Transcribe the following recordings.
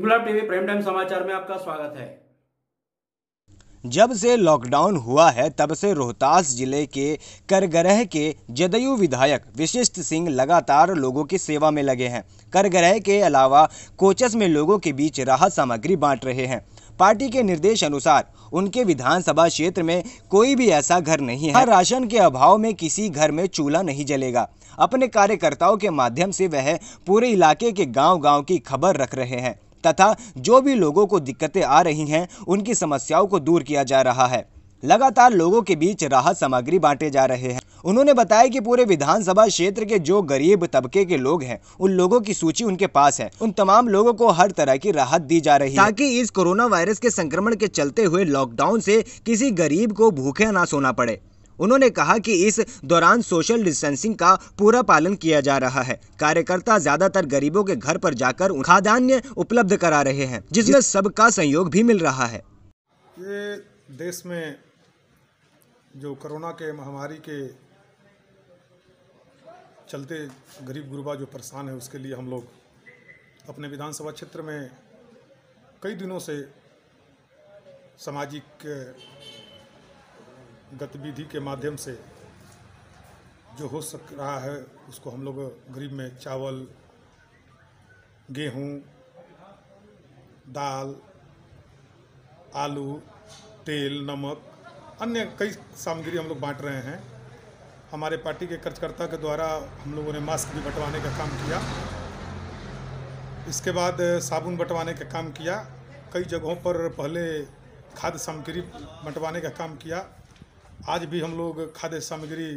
गुलाब TV prime time समाचार में आपका स्वागत है जब से लॉकडाउन हुआ है तब से रोहतास जिले के करगरह के जदयू विधायक विशिष्ट सिंह लगातार लोगों की सेवा में लगे हैं करगरह के अलावा कोचस में लोगों के बीच राहत सामग्री बांट रहे हैं पार्टी के निर्देश अनुसार उनके विधानसभा क्षेत्र में कोई भी ऐसा घर नहीं है राशन के अभाव में किसी घर में चूल्हा नहीं जलेगा अपने कार्यकर्ताओं के माध्यम से वह पूरे इलाके के गांव-गांव की खबर रख रहे हैं तथा जो भी लोगों को दिक्कतें आ रही हैं उनकी समस्याओं को दूर किया जा रहा है लगातार लोगों के बीच राहत सामग्री बांटे जा रहे हैं उन्होंने बताया कि पूरे विधानसभा क्षेत्र के जो गरीब तबके के लोग हैं उन लोगों की सूची उनके पास है उन तमाम लोगों को हर तरह की राहत दी जा रही है ताकि इस कोरोना वायरस के संक्रमण के चलते हुए लॉकडाउन से किसी गरीब को भूखे ना सोना पड़े उन्होंने कहा कि इस दौरान सोशल डिस्टेंसिंग का पूरा पालन किया जा रहा है कार्यकर्ता ज्यादातर गरीबों के घर पर जाकर खाद्यान्न उपलब्ध करा रहे हैं जिसमें सबका सहयोग भी मिल रहा है ये देश में जो कोरोना के महामारी के चलते गरीब गुरबा जो परेशान है उसके लिए हम लोग अपने विधानसभा क्षेत्र में कई दिनों से सामाजिक गतिविधि के माध्यम से जो हो सक रहा है उसको हम लोग गरीब में चावल गेहूँ दाल आलू तेल नमक अन्य कई सामग्री हम लोग बांट रहे हैं हमारे पार्टी के कार्यकर्ता के द्वारा हम लोगों ने मास्क भी बंटवाने का काम किया इसके बाद साबुन बंटवाने का काम किया कई जगहों पर पहले खाद्य सामग्री बंटवाने का काम किया आज भी हम लोग खाद्य सामग्री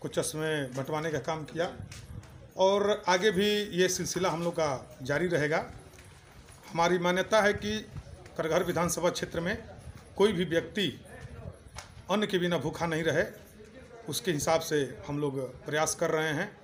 को चश्मे बंटवाने का काम किया और आगे भी ये सिलसिला हम लोग का जारी रहेगा हमारी मान्यता है कि करघर विधानसभा क्षेत्र में कोई भी व्यक्ति अन्न के बिना भूखा नहीं रहे उसके हिसाब से हम लोग प्रयास कर रहे हैं